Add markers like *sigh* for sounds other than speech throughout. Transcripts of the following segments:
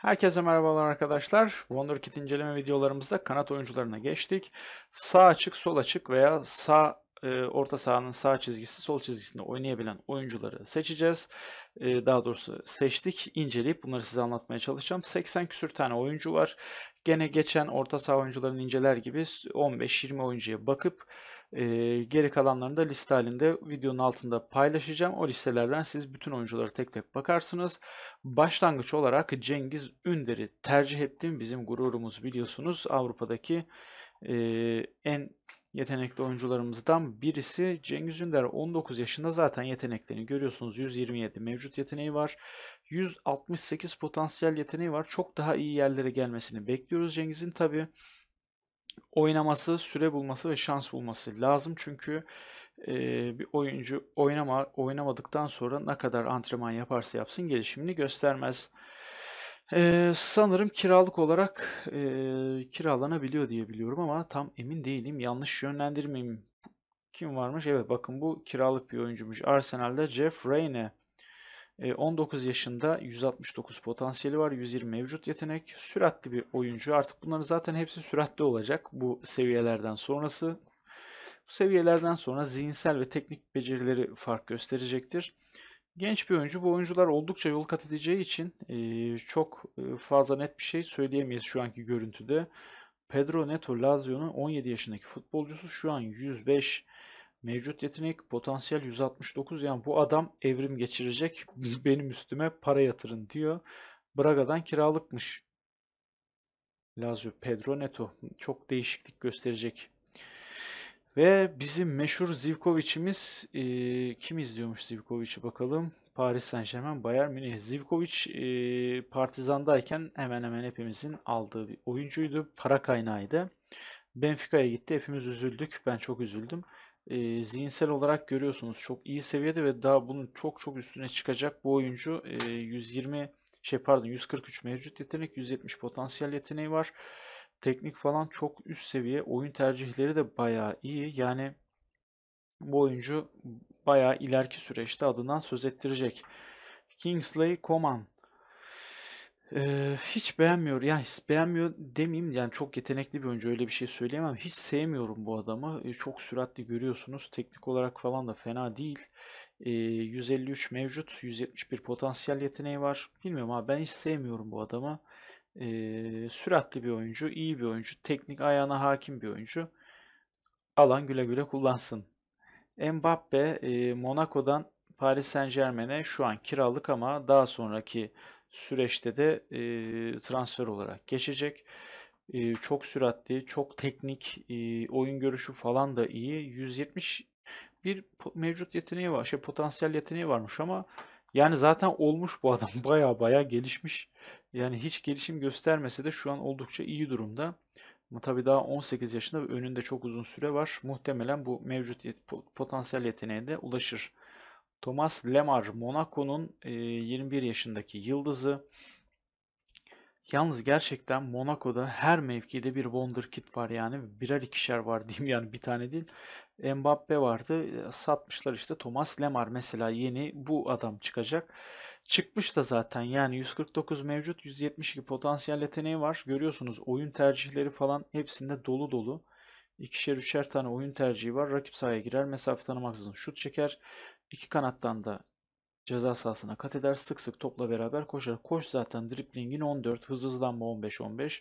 Herkese merhabalar arkadaşlar. Wonder Kit inceleme videolarımızda kanat oyuncularına geçtik. Sağ açık, sol açık veya sağ e, orta sahanın sağ çizgisi, sol çizgisinde oynayabilen oyuncuları seçeceğiz. E, daha doğrusu seçtik, inceleyip bunları size anlatmaya çalışacağım. 80 küsür tane oyuncu var. Gene geçen orta saha oyuncularını inceler gibi 15-20 oyuncuya bakıp e, geri kalanlarını da liste halinde videonun altında paylaşacağım. O listelerden siz bütün oyuncuları tek tek bakarsınız. Başlangıç olarak Cengiz Ünder'i tercih ettim. Bizim gururumuz biliyorsunuz Avrupa'daki e, en yetenekli oyuncularımızdan birisi Cengiz Ünder 19 yaşında zaten yeteneklerini görüyorsunuz 127 mevcut yeteneği var 168 potansiyel yeteneği var çok daha iyi yerlere gelmesini bekliyoruz Cengiz'in tabi oynaması, süre bulması ve şans bulması lazım. Çünkü e, bir oyuncu oynama oynamadıktan sonra ne kadar antrenman yaparsa yapsın gelişimini göstermez. E, sanırım kiralık olarak e, kiralanabiliyor diye biliyorum ama tam emin değilim. Yanlış yönlendirmeyeyim. Kim varmış? Evet bakın bu kiralık bir oyuncumuş. Arsenal'da Jeff Rayne. 19 e, yaşında 169 potansiyeli var. 120 mevcut yetenek. Süratli bir oyuncu. Artık bunların zaten hepsi süratli olacak bu seviyelerden sonrası. Bu seviyelerden sonra zihinsel ve teknik becerileri fark gösterecektir. Genç bir oyuncu. Bu oyuncular oldukça yol kat edeceği için e, çok e, fazla net bir şey söyleyemeyiz şu anki görüntüde. Pedro Neto Lazio'nun 17 yaşındaki futbolcusu şu an 105 Mevcut yetenek potansiyel 169 yani bu adam evrim geçirecek *laughs* benim üstüme para yatırın diyor. Braga'dan kiralıkmış. Lazio Pedro Neto çok değişiklik gösterecek. Ve bizim meşhur Zivkovic'imiz e, kim izliyormuş Zivkovic'i bakalım. Paris Saint Germain, Bayern Münih. Zivkovic e, Partizan'dayken hemen hemen hepimizin aldığı bir oyuncuydu. Para kaynağıydı. Benfica'ya gitti. Hepimiz üzüldük. Ben çok üzüldüm e, zihinsel olarak görüyorsunuz. Çok iyi seviyede ve daha bunun çok çok üstüne çıkacak bu oyuncu. E, 120 şey pardon 143 mevcut yetenek, 170 potansiyel yeteneği var. Teknik falan çok üst seviye. Oyun tercihleri de bayağı iyi. Yani bu oyuncu bayağı ileriki süreçte adından söz ettirecek. Kingsley Coman ee, hiç beğenmiyor. Yani hiç beğenmiyor demeyeyim. Yani çok yetenekli bir oyuncu öyle bir şey söyleyemem. Hiç sevmiyorum bu adamı. Ee, çok süratli görüyorsunuz. Teknik olarak falan da fena değil. Ee, 153 mevcut. 171 potansiyel yeteneği var. Bilmiyorum ama ben hiç sevmiyorum bu adamı. Ee, süratli bir oyuncu. iyi bir oyuncu. Teknik ayağına hakim bir oyuncu. Alan güle güle kullansın. Mbappe e, Monaco'dan Paris Saint Germain'e şu an kiralık ama daha sonraki süreçte de e, transfer olarak geçecek. E, çok süratli, çok teknik, e, oyun görüşü falan da iyi. 170 bir mevcut yeteneği var, şey potansiyel yeteneği varmış ama yani zaten olmuş bu adam baya *laughs* baya gelişmiş. Yani hiç gelişim göstermese de şu an oldukça iyi durumda. Ama tabii daha 18 yaşında ve önünde çok uzun süre var. Muhtemelen bu mevcut yet potansiyel yeteneğe de ulaşır. Thomas Lemar Monaco'nun 21 yaşındaki yıldızı. Yalnız gerçekten Monaco'da her mevkide bir wonderkid var yani. Birer ikişer var *laughs* diyeyim yani bir tane değil. Mbappe vardı. Satmışlar işte Thomas Lemar mesela yeni bu adam çıkacak. Çıkmış da zaten yani 149 mevcut 172 potansiyel yeteneği var. Görüyorsunuz oyun tercihleri falan hepsinde dolu dolu. İkişer üçer tane oyun tercihi var. Rakip sahaya girer. Mesafe tanımaksızın şut çeker. İki kanattan da ceza sahasına kat eder. Sık sık topla beraber koşar. Koş zaten driplingin 14, hız hızlanma 15-15.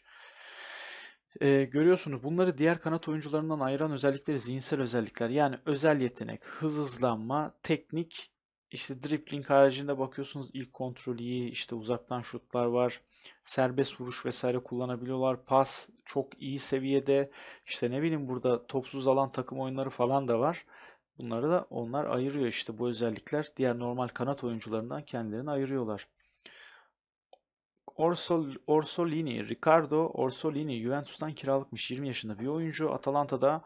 Ee, görüyorsunuz bunları diğer kanat oyuncularından ayıran özellikleri zihinsel özellikler. Yani özel yetenek, hız hızlanma, teknik, İşte dripling haricinde bakıyorsunuz ilk kontrol iyi, işte uzaktan şutlar var, serbest vuruş vesaire kullanabiliyorlar. Pas çok iyi seviyede, işte ne bileyim burada topsuz alan takım oyunları falan da var. Bunları da onlar ayırıyor işte bu özellikler diğer normal kanat oyuncularından kendilerini ayırıyorlar. Orsol, Orsolini, Ricardo Orsolini Juventus'tan kiralıkmış 20 yaşında bir oyuncu. Atalanta'da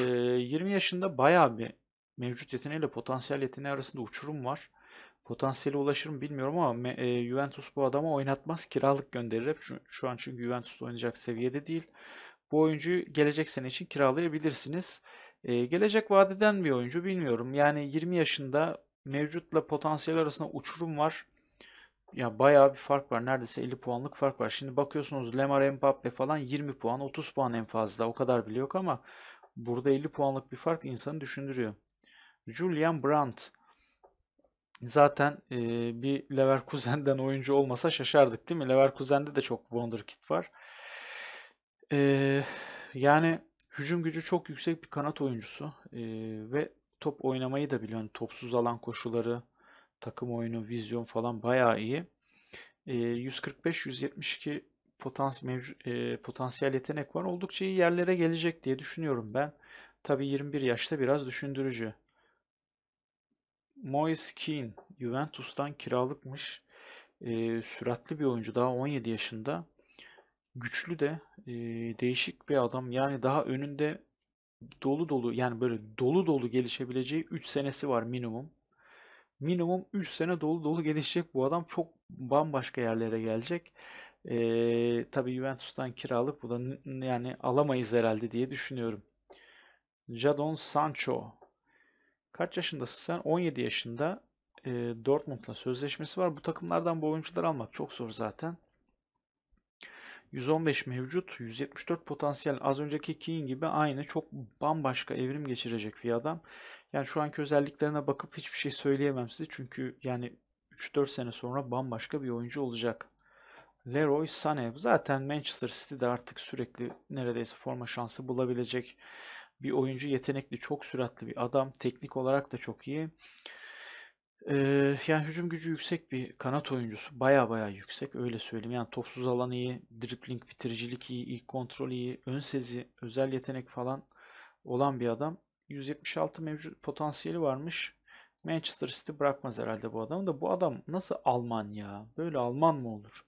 e, 20 yaşında bayağı bir mevcut yeteneğiyle potansiyel yeteneği arasında uçurum var. Potansiyeli ulaşır mı bilmiyorum ama e, Juventus bu adama oynatmaz kiralık gönderir. şu, şu an çünkü Juventus oynayacak seviyede değil. Bu oyuncuyu gelecek sene için kiralayabilirsiniz. Ee, gelecek vadeden bir oyuncu bilmiyorum. Yani 20 yaşında mevcutla potansiyel arasında uçurum var. Ya bayağı bir fark var. Neredeyse 50 puanlık fark var. Şimdi bakıyorsunuz Lemar Mbappe falan 20 puan, 30 puan en fazla. O kadar bile yok ama burada 50 puanlık bir fark insanı düşündürüyor. Julian Brandt zaten e, bir Leverkusen'den oyuncu olmasa şaşardık değil mi? Leverkusen'de de çok wonderkid var. E, yani Hücum gücü çok yüksek bir kanat oyuncusu e, ve top oynamayı da biliyor. Yani topsuz alan koşuları, takım oyunu, vizyon falan bayağı iyi. E, 145-172 potans mevcu, e, potansiyel yetenek var. Oldukça iyi yerlere gelecek diye düşünüyorum ben. Tabi 21 yaşta biraz düşündürücü. Moise Keane Juventus'tan kiralıkmış. E, süratli bir oyuncu daha 17 yaşında güçlü de e, değişik bir adam. Yani daha önünde dolu dolu yani böyle dolu dolu gelişebileceği 3 senesi var minimum. Minimum 3 sene dolu dolu gelişecek bu adam. Çok bambaşka yerlere gelecek. E, tabii Juventus'tan kiralık bu da yani alamayız herhalde diye düşünüyorum. Jadon Sancho. Kaç yaşındasın sen? 17 yaşında. E, Dortmund'la sözleşmesi var. Bu takımlardan bu oyuncuları almak çok zor zaten. 115 mevcut, 174 potansiyel. Az önceki King gibi aynı çok bambaşka evrim geçirecek bir adam. Yani şu anki özelliklerine bakıp hiçbir şey söyleyemem size. Çünkü yani 3-4 sene sonra bambaşka bir oyuncu olacak. Leroy Sané zaten Manchester City'de artık sürekli neredeyse forma şansı bulabilecek bir oyuncu yetenekli, çok süratli bir adam. Teknik olarak da çok iyi. Ee, yani hücum gücü yüksek bir kanat oyuncusu. Baya baya yüksek öyle söyleyeyim. Yani topsuz alan iyi, dribbling bitiricilik iyi, ilk kontrol iyi, ön sezi, özel yetenek falan olan bir adam. 176 mevcut potansiyeli varmış. Manchester City bırakmaz herhalde bu adamı da. Bu adam nasıl Alman ya? Böyle Alman mı olur?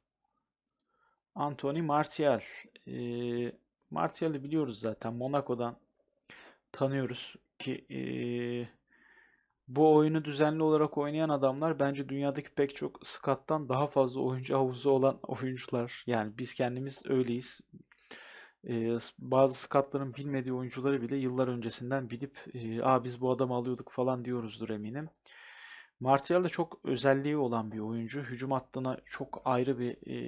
Anthony Martial. Ee, Martial'i biliyoruz zaten. Monaco'dan tanıyoruz ki ee, bu oyunu düzenli olarak oynayan adamlar bence dünyadaki pek çok skattan daha fazla oyuncu havuzu olan *laughs* oyuncular. Yani biz kendimiz öyleyiz. Ee, bazı skatların bilmediği oyuncuları bile yıllar öncesinden bilip e, biz bu adamı alıyorduk falan diyoruzdur eminim. Martial da çok özelliği olan bir oyuncu. Hücum hattına çok ayrı bir e,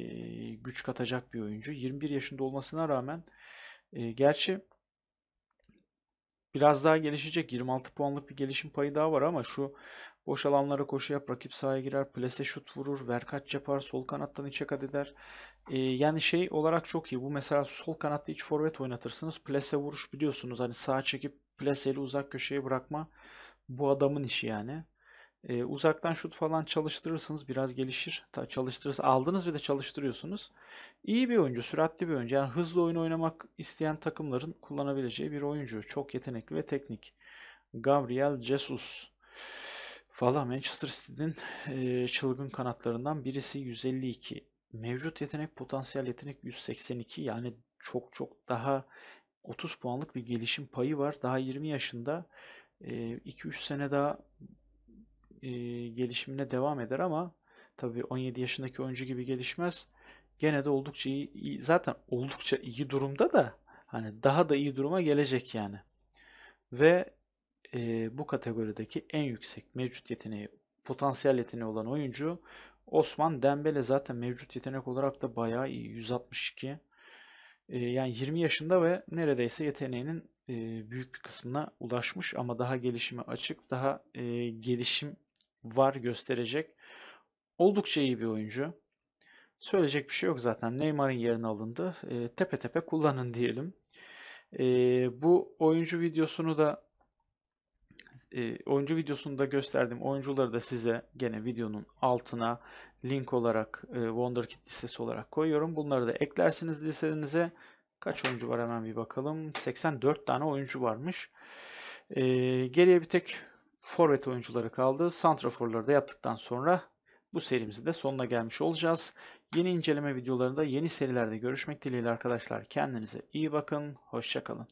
güç katacak bir oyuncu. 21 yaşında olmasına rağmen e, gerçi biraz daha gelişecek. 26 puanlık bir gelişim payı daha var ama şu boş alanlara koşu yap, rakip sahaya girer, plase şut vurur, verkaç yapar, sol kanattan içe kat eder. Ee, yani şey olarak çok iyi. Bu mesela sol kanatta iç forvet oynatırsınız. Plase vuruş biliyorsunuz. Hani sağa çekip plaseli uzak köşeye bırakma bu adamın işi yani. E, uzaktan şut falan çalıştırırsınız biraz gelişir. Ta, çalıştırırsa aldınız ve de çalıştırıyorsunuz. İyi bir oyuncu, süratli bir oyuncu. Yani hızlı oyun oynamak isteyen takımların kullanabileceği bir oyuncu. Çok yetenekli ve teknik. Gabriel Jesus. Valla Manchester City'nin e, çılgın kanatlarından birisi 152. Mevcut yetenek, potansiyel yetenek 182. Yani çok çok daha 30 puanlık bir gelişim payı var. Daha 20 yaşında. 2-3 sene daha e, gelişimine devam eder ama tabii 17 yaşındaki oyuncu gibi gelişmez. Gene de oldukça iyi, iyi zaten oldukça iyi durumda da hani daha da iyi duruma gelecek yani. Ve e, bu kategorideki en yüksek mevcut yeteneği, potansiyel yeteneği olan oyuncu Osman Dembele zaten mevcut yetenek olarak da bayağı iyi. 162. E, yani 20 yaşında ve neredeyse yeteneğinin e, büyük bir kısmına ulaşmış ama daha gelişime açık, daha e, gelişim var gösterecek. Oldukça iyi bir oyuncu. Söyleyecek bir şey yok zaten. Neymar'ın yerine alındı. E, tepe tepe kullanın *laughs* diyelim. E, bu oyuncu videosunu da e, oyuncu da gösterdim. oyuncuları da size gene videonun altına link olarak e, WonderKid listesi olarak koyuyorum. Bunları da eklersiniz listenize. Kaç oyuncu var hemen bir bakalım. 84 tane oyuncu varmış. E, geriye bir tek forvet oyuncuları kaldı. Santraforları da yaptıktan sonra bu serimizi de sonuna gelmiş olacağız. Yeni inceleme videolarında yeni serilerde görüşmek dileğiyle arkadaşlar. Kendinize iyi bakın. Hoşçakalın.